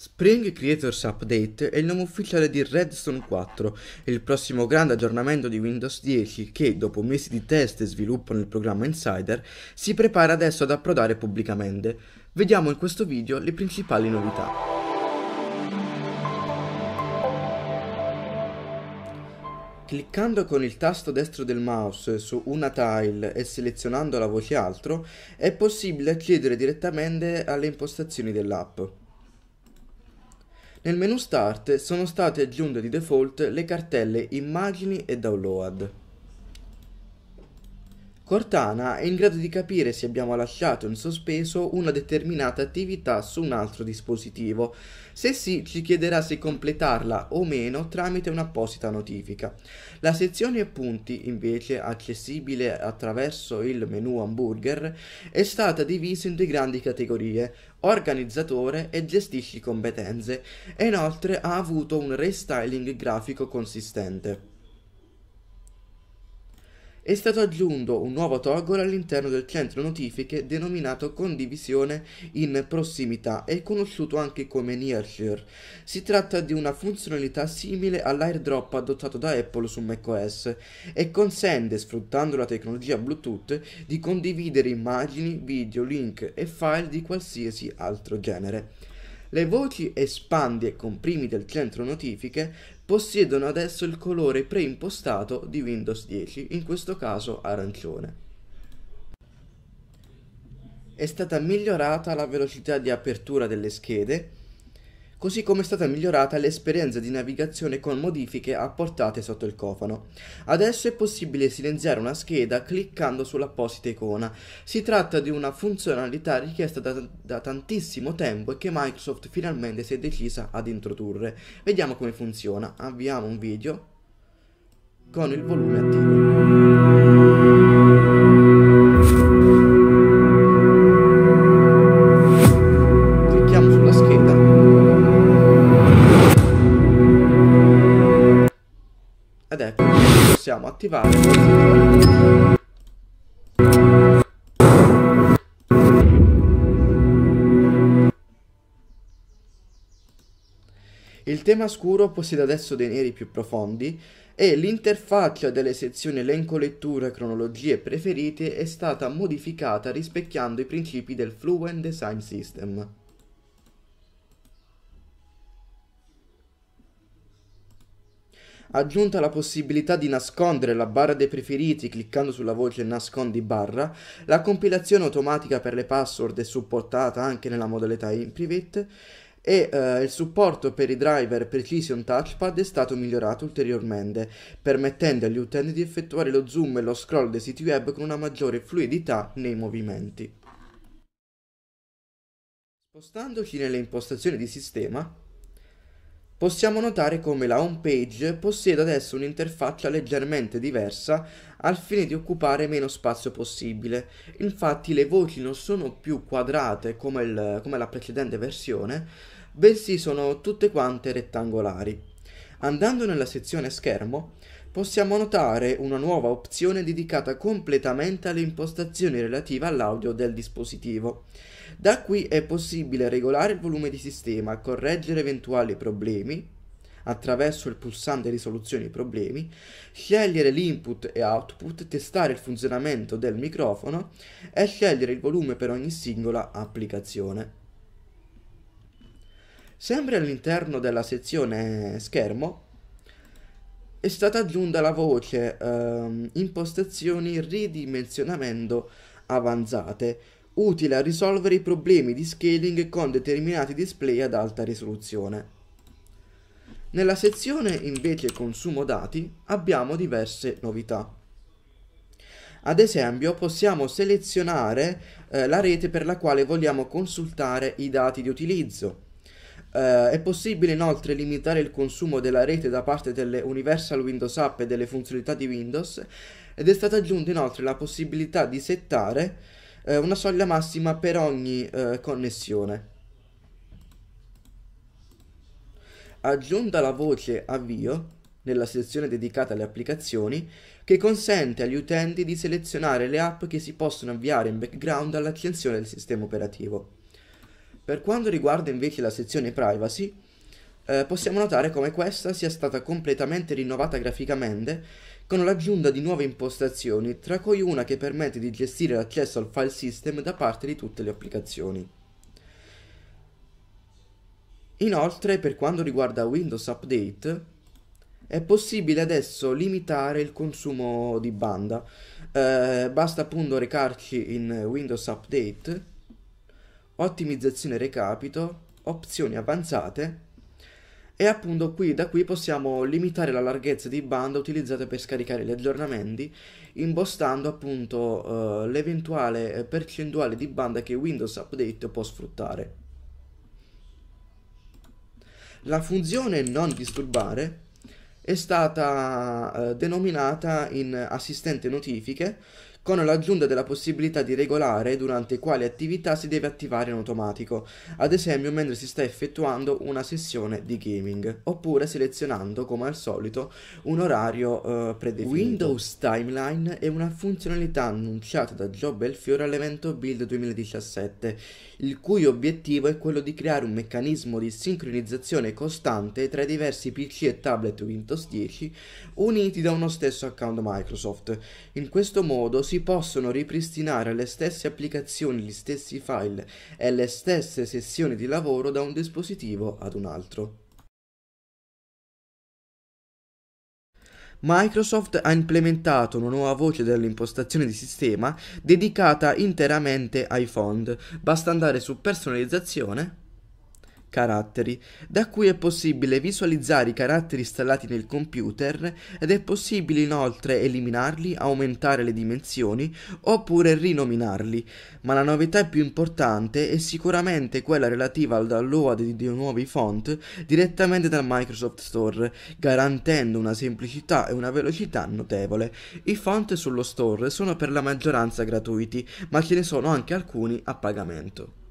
Spring Creators Update è il nome ufficiale di Redstone 4 il prossimo grande aggiornamento di Windows 10 che, dopo mesi di test e sviluppo nel programma Insider, si prepara adesso ad approdare pubblicamente. Vediamo in questo video le principali novità. Cliccando con il tasto destro del mouse su una tile e selezionando la voce altro, è possibile accedere direttamente alle impostazioni dell'app. Nel menu Start sono state aggiunte di default le cartelle Immagini e Download. Cortana è in grado di capire se abbiamo lasciato in sospeso una determinata attività su un altro dispositivo. Se sì, ci chiederà se completarla o meno tramite un'apposita notifica. La sezione punti, invece, accessibile attraverso il menu hamburger, è stata divisa in due grandi categorie, organizzatore e gestisci competenze, e inoltre ha avuto un restyling grafico consistente è stato aggiunto un nuovo toggle all'interno del centro notifiche denominato condivisione in prossimità e conosciuto anche come Nearshare. Si tratta di una funzionalità simile all'airdrop adottato da Apple su macOS e consente, sfruttando la tecnologia Bluetooth, di condividere immagini, video, link e file di qualsiasi altro genere. Le voci espandi e comprimi del centro notifiche possiedono adesso il colore preimpostato di Windows 10, in questo caso arancione. È stata migliorata la velocità di apertura delle schede così come è stata migliorata l'esperienza di navigazione con modifiche apportate sotto il cofano. Adesso è possibile silenziare una scheda cliccando sull'apposita icona. Si tratta di una funzionalità richiesta da, da tantissimo tempo e che Microsoft finalmente si è decisa ad introdurre. Vediamo come funziona. Avviamo un video con il volume attivo. possiamo attivare... Il tema scuro possiede adesso dei neri più profondi e l'interfaccia delle sezioni elenco lettura e cronologie preferite è stata modificata rispecchiando i principi del Fluent Design System. aggiunta la possibilità di nascondere la barra dei preferiti cliccando sulla voce nascondi barra, la compilazione automatica per le password è supportata anche nella modalità in private e eh, il supporto per i driver Precision Touchpad è stato migliorato ulteriormente, permettendo agli utenti di effettuare lo zoom e lo scroll dei siti web con una maggiore fluidità nei movimenti. Spostandoci nelle impostazioni di sistema, possiamo notare come la home page possiede adesso un'interfaccia leggermente diversa al fine di occupare meno spazio possibile. Infatti le voci non sono più quadrate come, il, come la precedente versione, bensì sono tutte quante rettangolari. Andando nella sezione schermo possiamo notare una nuova opzione dedicata completamente alle impostazioni relative all'audio del dispositivo. Da qui è possibile regolare il volume di sistema, correggere eventuali problemi attraverso il pulsante risoluzioni problemi, scegliere l'input e output, testare il funzionamento del microfono e scegliere il volume per ogni singola applicazione. Sempre all'interno della sezione schermo è stata aggiunta la voce ehm, impostazioni ridimensionamento avanzate, utile a risolvere i problemi di scaling con determinati display ad alta risoluzione. Nella sezione invece consumo dati abbiamo diverse novità. Ad esempio possiamo selezionare eh, la rete per la quale vogliamo consultare i dati di utilizzo, Uh, è possibile inoltre limitare il consumo della rete da parte delle Universal Windows App e delle funzionalità di Windows ed è stata aggiunta inoltre la possibilità di settare uh, una soglia massima per ogni uh, connessione. Aggiunta la voce avvio nella sezione dedicata alle applicazioni che consente agli utenti di selezionare le app che si possono avviare in background all'accensione del sistema operativo. Per quanto riguarda invece la sezione privacy, eh, possiamo notare come questa sia stata completamente rinnovata graficamente con l'aggiunta di nuove impostazioni, tra cui una che permette di gestire l'accesso al file system da parte di tutte le applicazioni. Inoltre, per quanto riguarda Windows Update, è possibile adesso limitare il consumo di banda. Eh, basta appunto recarci in Windows Update ottimizzazione recapito, opzioni avanzate e appunto qui da qui possiamo limitare la larghezza di banda utilizzata per scaricare gli aggiornamenti impostando appunto eh, l'eventuale eh, percentuale di banda che Windows Update può sfruttare. La funzione non disturbare è stata eh, denominata in assistente notifiche con l'aggiunta della possibilità di regolare durante quali attività si deve attivare in automatico, ad esempio mentre si sta effettuando una sessione di gaming, oppure selezionando come al solito un orario eh, predefinito. Windows Timeline è una funzionalità annunciata da Joe Belfiore all'evento Build 2017, il cui obiettivo è quello di creare un meccanismo di sincronizzazione costante tra i diversi PC e tablet Windows 10 uniti da uno stesso account Microsoft. In questo modo si si possono ripristinare le stesse applicazioni, gli stessi file e le stesse sessioni di lavoro da un dispositivo ad un altro. Microsoft ha implementato una nuova voce dell'impostazione di sistema dedicata interamente ai font. Basta andare su personalizzazione caratteri, da cui è possibile visualizzare i caratteri installati nel computer ed è possibile inoltre eliminarli, aumentare le dimensioni oppure rinominarli, ma la novità più importante è sicuramente quella relativa al download di nuovi font direttamente dal Microsoft Store, garantendo una semplicità e una velocità notevole. I font sullo store sono per la maggioranza gratuiti, ma ce ne sono anche alcuni a pagamento.